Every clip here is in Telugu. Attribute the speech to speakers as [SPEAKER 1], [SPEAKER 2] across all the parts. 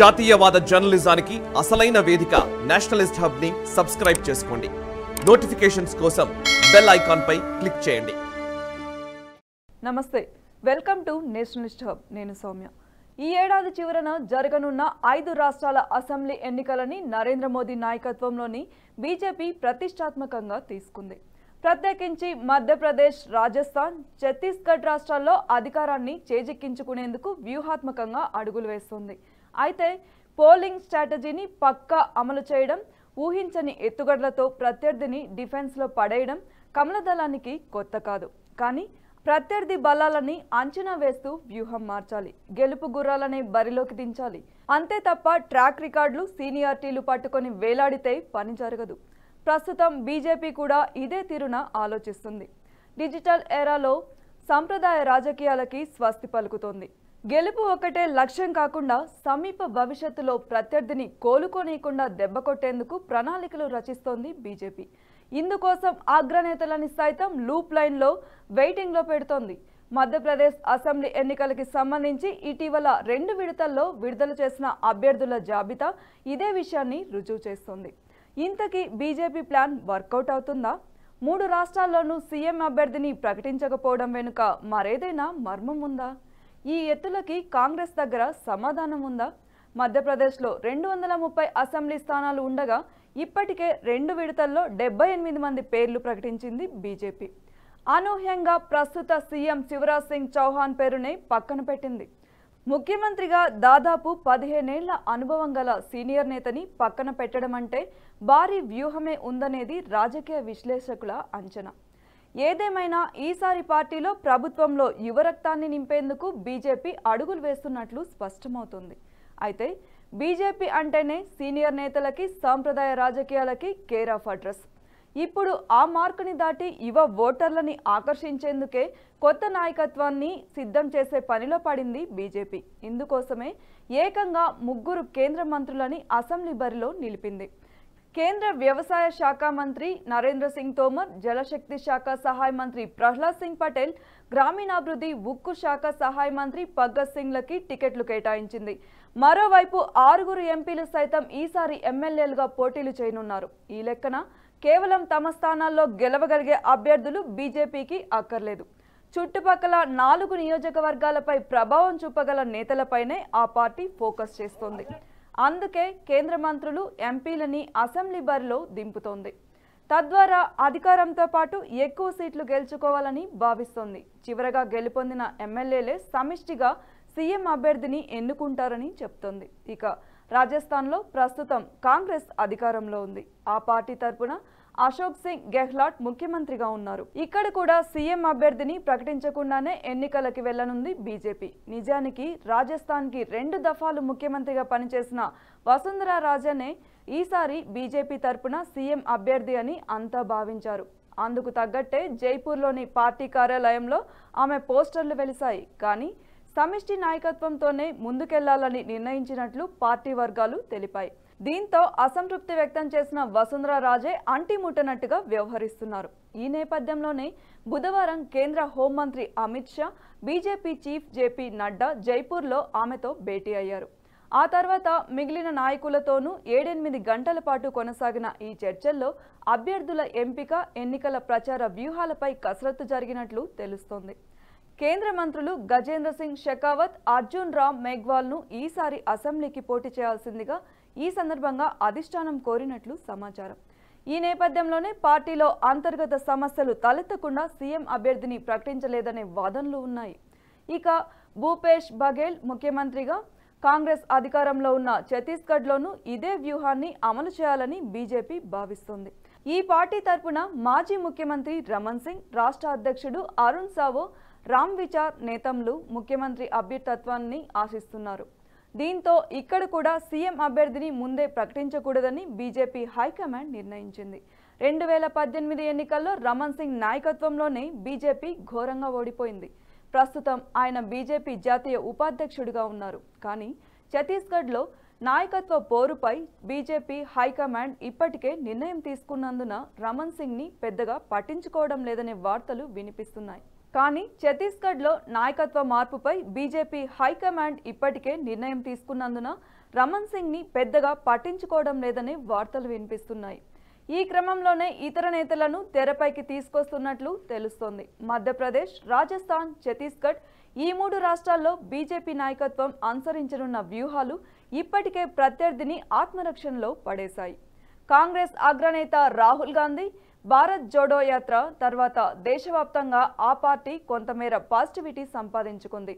[SPEAKER 1] జాతీయవాద జర్నలిజానికి అసలైన వేదిక నేషనలిస్ట్ హబ్ ని సబ్స్క్రైబ్ చేసుకోండి నోటిఫికేషన్స్ కోసం బెల్ ఐకాన్ పై క్లిక్ చేయండి నమస్తే వెల్కమ్ టు నేషనలిస్ట్ హబ్ నేను సౌమ్య ఈ ఏడాది చివరన జరగనున్న ఐదు రాష్ట్రాల అసెంబ్లీ ఎన్నికలని నరేంద్ర మోదీ నాయకత్వంలోని బీజేపీ ప్రతిష్టాత్మకంగా తీసుకుంది ప్రత్యేకించి మధ్యప్రదేశ్ రాజస్థాన్ ఛత్తీస్గఢ్ రాష్ట్రాల్లో అధికారాన్ని చేజెక్కించుకునేందుకు వ్యూహాత్మకంగా అడుగులు వేస్తోంది అయితే పోలింగ్ స్ట్రాటజీని పక్కా అమలు చేయడం ఊహించని ఎత్తుగడలతో ప్రత్యర్థిని డిఫెన్స్లో పడేయడం కమల దళానికి కొత్త కాదు కానీ ప్రత్యర్థి బలాలని అంచనా వేస్తూ వ్యూహం మార్చాలి గెలుపు గుర్రాలనే బరిలోకి దించాలి అంతే తప్ప ట్రాక్ రికార్డులు సీనియార్టీలు పట్టుకొని వేలాడితే పని జరగదు ప్రస్తుతం బీజేపీ కూడా ఇదే తీరున ఆలోచిస్తుంది డిజిటల్ ఏరాలో సంప్రదాయ రాజకీయాలకి స్వస్తి పలుకుతోంది గెలుపు ఒకటే లక్ష్యం కాకుండా సమీప భవిష్యత్తులో ప్రత్యర్థిని కోలుకోనీయకుండా దెబ్బకొట్టేందుకు ప్రణాళికలు రచిస్తోంది బీజేపీ ఇందుకోసం అగ్రనేతలని సైతం లూప్ లైన్లో వెయిటింగ్లో పెడుతోంది మధ్యప్రదేశ్ అసెంబ్లీ ఎన్నికలకి సంబంధించి ఇటీవల రెండు విడతల్లో విడుదల చేసిన అభ్యర్థుల జాబితా ఇదే విషయాన్ని రుజువు చేస్తోంది ఇంతకీ బీజేపీ ప్లాన్ వర్కౌట్ అవుతుందా మూడు రాష్ట్రాల్లోనూ సీఎం అభ్యర్థిని ప్రకటించకపోవడం వెనుక మరేదైనా మర్మం ఉందా ఈ ఎత్తులకి కాంగ్రెస్ దగ్గర సమాధానం ఉందా మధ్యప్రదేశ్లో రెండు వందల ముప్పై అసెంబ్లీ స్థానాలు ఉండగా ఇప్పటికే రెండు విడతల్లో డెబ్బై ఎనిమిది మంది పేర్లు ప్రకటించింది బీజేపీ అనూహ్యంగా ప్రస్తుత సీఎం శివరాజ్ సింగ్ చౌహాన్ పేరునే పక్కన పెట్టింది ముఖ్యమంత్రిగా దాదాపు పదిహేనేళ్ల అనుభవం గల సీనియర్ నేతని పక్కన పెట్టడం అంటే భారీ వ్యూహమే ఉందనేది రాజకీయ విశ్లేషకుల అంచనా ఏదేమైనా ఈసారి పార్టీలో ప్రభుత్వంలో యువరక్తాన్ని నింపేందుకు బీజేపీ అడుగులు వేస్తున్నట్లు స్పష్టమవుతుంది అయితే బీజేపీ అంటేనే సీనియర్ నేతలకి సాంప్రదాయ రాజకీయాలకి కేర్ ఆఫ్ అడ్రస్ ఇప్పుడు ఆ మార్కుని దాటి యువ ఓటర్లని ఆకర్షించేందుకే కొత్త నాయకత్వాన్ని సిద్ధం చేసే పనిలో పడింది బీజేపీ ఇందుకోసమే ఏకంగా ముగ్గురు కేంద్ర మంత్రులని అసెంబ్లీ బరిలో నిలిపింది కేంద్ర వ్యవసాయ శాఖ మంత్రి నరేంద్ర సింగ్ తోమర్ జలశక్తి శాఖ సహాయ మంత్రి ప్రహ్లాద్ సింగ్ పటేల్ గ్రామీణాభివృద్ధి ఉక్కు శాఖ సహాయ మంత్రి పగ్గత్ సింగ్లకి టికెట్లు కేటాయించింది మరోవైపు ఆరుగురు ఎంపీలు సైతం ఈసారి ఎమ్మెల్యేలుగా పోటీలు చేయనున్నారు ఈ లెక్కన కేవలం తమ స్థానాల్లో గెలవగలిగే అభ్యర్థులు బీజేపీకి అక్కర్లేదు చుట్టుపక్కల నాలుగు నియోజకవర్గాలపై ప్రభావం చూపగల నేతలపైనే ఆ పార్టీ ఫోకస్ చేస్తోంది అందుకే కేంద్ర మంత్రులు ఎంపీలని అసెంబ్లీ బరిలో దింపుతోంది తద్వారా అధికారంతో పాటు ఎక్కువ సీట్లు గెలుచుకోవాలని భావిస్తోంది చివరగా గెలుపొందిన ఎమ్మెల్యేలే సమిష్టిగా సీఎం అభ్యర్థిని ఎన్నుకుంటారని చెప్తోంది ఇక రాజస్థాన్లో ప్రస్తుతం కాంగ్రెస్ అధికారంలో ఉంది ఆ పార్టీ తరపున అశోక్ సింగ్ గెహ్లాట్ ముఖ్యమంత్రిగా ఉన్నారు ఇక్కడ కూడా సీఎం అభ్యర్థిని ప్రకటించకుండానే ఎన్నికలకి వెళ్లనుంది బీజేపీ నిజానికి రాజస్థాన్కి రెండు దఫాలు ముఖ్యమంత్రిగా పనిచేసిన వసుంధర రాజనే ఈసారి బీజేపీ తరపున సీఎం అభ్యర్థి అని అంతా భావించారు అందుకు తగ్గట్టే జైపూర్లోని పార్టీ కార్యాలయంలో ఆమె పోస్టర్లు వెలిశాయి కానీ సమిష్టి నాయకత్వంతోనే ముందుకెళ్లాలని నిర్ణయించినట్లు పార్టీ వర్గాలు తెలిపాయి దీంతో అసంతృప్తి వ్యక్తం చేసిన వసుంధర రాజే అంటిముట్టనట్టుగా వ్యవహరిస్తున్నారు ఈ నేపథ్యంలోనే బుధవారం కేంద్ర హోంమంత్రి అమిత్ షా బీజేపీ చీఫ్ జేపీ నడ్డా జైపూర్లో ఆమెతో భేటీ అయ్యారు ఆ తర్వాత మిగిలిన నాయకులతోనూ ఏడెనిమిది గంటల పాటు కొనసాగిన ఈ చర్చల్లో అభ్యర్థుల ఎంపిక ఎన్నికల ప్రచార వ్యూహాలపై కసరత్తు జరిగినట్లు తెలుస్తోంది కేంద్ర మంత్రులు గజేంద్ర సింగ్ షెకావత్ అర్జున్ రామ్ మేఘ్వాల్ను ఈసారి అసెంబ్లీకి పోటీ చేయాల్సిందిగా ఈ సందర్భంగా అధిష్టానం కోరినట్లు సమాచారం ఈ నేపథ్యంలోనే పార్టీలో అంతర్గత సమస్యలు తలెత్తకుండా సీఎం అభ్యర్థిని ప్రకటించలేదనే వాదనలు ఉన్నాయి ఇక భూపేష్ బఘేల్ ముఖ్యమంత్రిగా కాంగ్రెస్ అధికారంలో ఉన్న ఛత్తీస్గఢ్లోనూ ఇదే వ్యూహాన్ని అమలు చేయాలని బీజేపీ భావిస్తోంది ఈ పార్టీ తరపున మాజీ ముఖ్యమంత్రి రమణ్ సింగ్ రాష్ట్ర అధ్యక్షుడు అరుణ్ సావో రామ్ విచార్ నేతమ్లు ముఖ్యమంత్రి అభ్యర్థత్వాన్ని ఆశిస్తున్నారు దీంతో ఇక్కడ కూడా సీఎం అభ్యర్థిని ముందే ప్రకటించకూడదని బీజేపీ హైకమాండ్ నిర్ణయించింది రెండు వేల పద్దెనిమిది ఎన్నికల్లో రమన్ సింగ్ నాయకత్వంలోనే బీజేపీ ఘోరంగా ఓడిపోయింది ప్రస్తుతం ఆయన బీజేపీ జాతీయ ఉపాధ్యక్షుడిగా ఉన్నారు కానీ ఛత్తీస్గఢ్లో నాయకత్వ పోరుపై బీజేపీ హైకమాండ్ ఇప్పటికే నిర్ణయం తీసుకున్నందున రమన్ సింగ్ని పెద్దగా పట్టించుకోవడం లేదనే వార్తలు వినిపిస్తున్నాయి కానీ ఛత్తీస్గఢ్లో నాయకత్వ మార్పుపై బీజేపీ హైకమాండ్ ఇప్పటికే నిర్ణయం తీసుకున్నందున రమణ్ సింగ్ని పెద్దగా పట్టించుకోవడం లేదని వార్తలు వినిపిస్తున్నాయి ఈ క్రమంలోనే ఇతర నేతలను తెరపైకి తీసుకొస్తున్నట్లు తెలుస్తోంది మధ్యప్రదేశ్ రాజస్థాన్ ఛత్తీస్గఢ్ ఈ మూడు రాష్ట్రాల్లో బీజేపీ నాయకత్వం అనుసరించనున్న వ్యూహాలు ఇప్పటికే ప్రత్యర్థిని ఆత్మరక్షణలో పడేశాయి కాంగ్రెస్ అగ్రనేత రాహుల్ గాంధీ భారత్ జోడో యాత్ర తర్వాత దేశవ్యాప్తంగా ఆ పార్టీ కొంతమేర పాజిటివిటీ సంపాదించుకుంది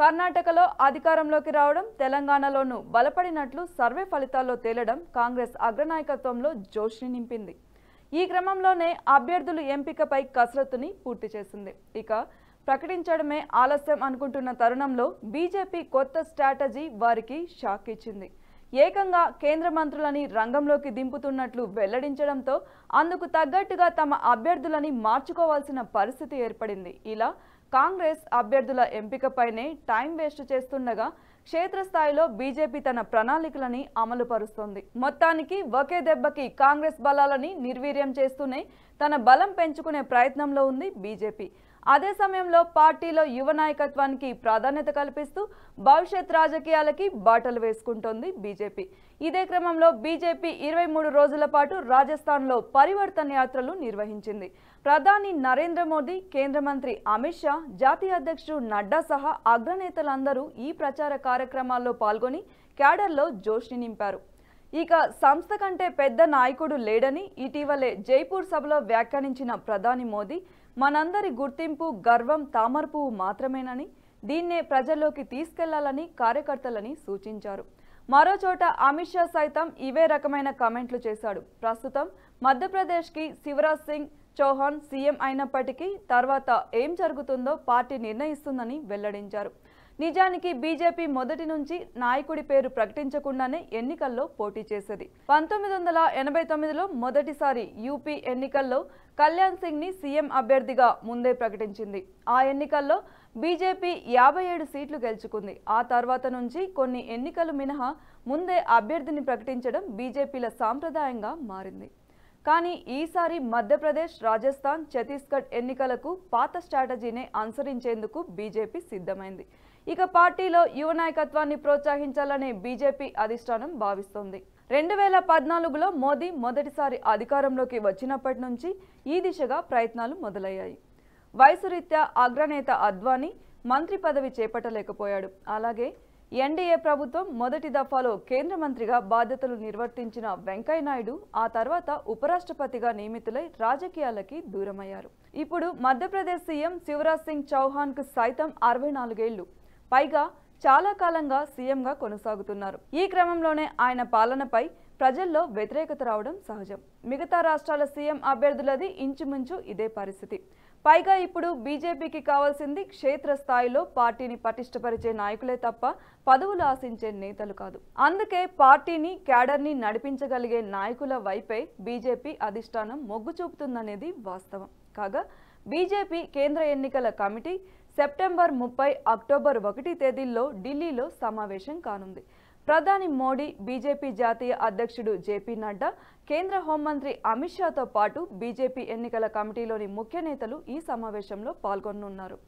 [SPEAKER 1] కర్ణాటకలో అధికారంలోకి రావడం తెలంగాణలోనూ బలపడినట్లు సర్వే ఫలితాల్లో తేలడం కాంగ్రెస్ అగ్రనాయకత్వంలో జోష్ని నింపింది ఈ క్రమంలోనే అభ్యర్థులు ఎంపికపై కసరత్తుని పూర్తి చేసింది ఇక ప్రకటించడమే ఆలస్యం అనుకుంటున్న తరుణంలో బీజేపీ కొత్త స్ట్రాటజీ వారికి షాక్ ఇచ్చింది ఏకంగా కేంద్ర మంత్రులని రంగంలోకి దింపుతున్నట్లు వెల్లడించడంతో అందుకు తగ్గట్టుగా తమ అభ్యర్థులని మార్చుకోవాల్సిన పరిస్థితి ఏర్పడింది ఇలా కాంగ్రెస్ అభ్యర్థుల ఎంపికపైనే టైం వేస్ట్ చేస్తుండగా క్షేత్రస్థాయిలో బీజేపీ తన ప్రణాళికలని అమలుపరుస్తోంది మొత్తానికి ఒకే దెబ్బకి కాంగ్రెస్ బలాలని నిర్వీర్యం చేస్తూనే తన బలం పెంచుకునే ప్రయత్నంలో ఉంది బీజేపీ అదే సమయంలో పార్టీలో యువ నాయకత్వానికి ప్రాధాన్యత కల్పిస్తూ భవిష్యత్ రాజకీయాలకి బాటలు వేసుకుంటోంది బీజేపీ ఇదే క్రమంలో బీజేపీ ఇరవై మూడు రోజుల పాటు రాజస్థాన్లో పరివర్తన యాత్రలు నిర్వహించింది ప్రధాని నరేంద్ర మోదీ కేంద్ర మంత్రి అమిత్ షా జాతీయ అధ్యక్షుడు నడ్డా సహా అగ్రనేతలందరూ ఈ ప్రచార కార్యక్రమాల్లో పాల్గొని క్యాడర్లో జోష్ని నింపారు ఇక సంస్థ కంటే పెద్ద నాయకుడు లేడని ఇటీవలే జైపూర్ సభలో వ్యాఖ్యానించిన ప్రధాని మోదీ మనందరి గుర్తింపు గర్వం తామర మాత్రమేనని దీన్నే ప్రజల్లోకి తీసుకెళ్లాలని కార్యకర్తలని సూచించారు మరోచోట అమిత్ షా సైతం ఇవే రకమైన కమెంట్లు చేశాడు ప్రస్తుతం మధ్యప్రదేశ్కి శివరాజ్ సింగ్ చౌహాన్ సీఎం అయినప్పటికీ తర్వాత ఏం జరుగుతుందో పార్టీ నిర్ణయిస్తుందని వెల్లడించారు నిజానికి బీజేపీ మొదటి నుంచి నాయకుడి పేరు ప్రకటించకుండానే ఎన్నికల్లో పోటీ చేసేది పంతొమ్మిది వందల ఎనభై తొమ్మిదిలో మొదటిసారి యూపీ ఎన్నికల్లో కళ్యాణ్ సింగ్ ని సీఎం అభ్యర్థిగా ముందే ప్రకటించింది ఆ ఎన్నికల్లో బీజేపీ యాభై ఏడు సీట్లు గెలుచుకుంది ఆ తర్వాత నుంచి కొన్ని ఎన్నికలు మినహా ముందే అభ్యర్థిని ప్రకటించడం బీజేపీల సాంప్రదాయంగా మారింది కానీ ఈసారి మధ్యప్రదేశ్ రాజస్థాన్ ఛత్తీస్గఢ్ ఎన్నికలకు పాత స్ట్రాటజీనే అనుసరించేందుకు బీజేపీ సిద్ధమైంది ఇక పార్టీలో యువ నాయకత్వాన్ని ప్రోత్సహించాలని బీజేపీ అధిష్టానం భావిస్తోంది రెండు వేల పద్నాలుగులో మోదీ మొదటిసారి అధికారంలోకి వచ్చినప్పటి నుంచి ఈ దిశగా ప్రయత్నాలు మొదలయ్యాయి వయసురీత్యా అగ్రనేత అద్వానీ మంత్రి పదవి చేపట్టలేకపోయాడు అలాగే ఎన్డీఏ ప్రభుత్వం మొదటి దఫాలో కేంద్ర మంత్రిగా బాధ్యతలు నిర్వర్తించిన వెంకయ్యనాయుడు ఆ తర్వాత ఉపరాష్ట్రపతిగా నియమితులై రాజకీయాలకి దూరమయ్యారు ఇప్పుడు మధ్యప్రదేశ్ సీఎం శివరాజ్ సింగ్ చౌహాన్కు సైతం అరవై నాలుగేళ్లు పైగా చాలా కాలంగా సీఎంగా కొనసాగుతున్నారు ఈ క్రమంలోనే ఆయన పాలనపై ప్రజల్లో వ్యతిరేకత రావడం సహజం మిగతా రాష్ట్రాల సీఎం అభ్యర్థులది ఇంచుమించు ఇదే పరిస్థితి పైగా ఇప్పుడు బీజేపీకి కావాల్సింది క్షేత్రస్థాయిలో పార్టీని పటిష్టపరిచే నాయకులే తప్ప పదవులు ఆశించే నేతలు కాదు అందుకే పార్టీని క్యాడర్ని నడిపించగలిగే నాయకుల వైపే బీజేపీ అధిష్టానం మొగ్గు చూపుతుందనేది వాస్తవం కాగా బీజేపీ కేంద్ర ఎన్నికల కమిటీ సెప్టెంబర్ ముప్పై అక్టోబర్ ఒకటి తేదీల్లో ఢిల్లీలో సమావేశం కానుంది ప్రధాని మోడీ బీజేపీ జాతీయ అధ్యక్షుడు జేపీ నడ్డా కేంద్ర హోంమంత్రి అమిత్ షాతో పాటు బీజేపీ ఎన్నికల కమిటీలోని ముఖ్య నేతలు ఈ సమావేశంలో పాల్గొనున్నారు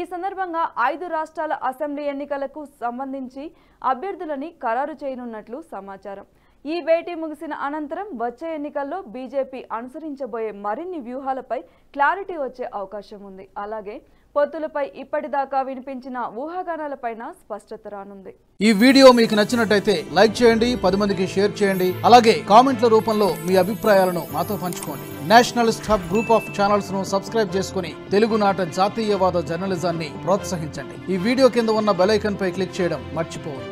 [SPEAKER 1] ఈ సందర్భంగా ఐదు రాష్ట్రాల అసెంబ్లీ ఎన్నికలకు సంబంధించి అభ్యర్థులని ఖరారు చేయనున్నట్లు సమాచారం ఈ భేటీ ముగిసిన అనంతరం వచ్చే ఎన్నికల్లో బీజేపీ అనుసరించబోయే మరిన్ని వ్యూహాలపై క్లారిటీ వచ్చే అవకాశం ఉంది అలాగే పొత్తులపై ఇప్పటిదాకా వినిపించిన ఊహాగానాలపైన స్పష్టత రానుంది ఈ వీడియో మీకు నచ్చినట్టయితే లైక్ చేయండి పది మందికి షేర్ చేయండి అలాగే కామెంట్ల రూపంలో మీ అభిప్రాయాలను మాతో పంచుకోండి national stop group of channels ను సబ్స్క్రైబ్ చేసుకుని తెలుగునాట జాతీయవాద జర్నలిజాన్ని ప్రోత్సహించండి ఈ వీడియో కింద ఉన్న బెలైకన్ పై క్లిక్ చేయడం మర్చిపోవద్దు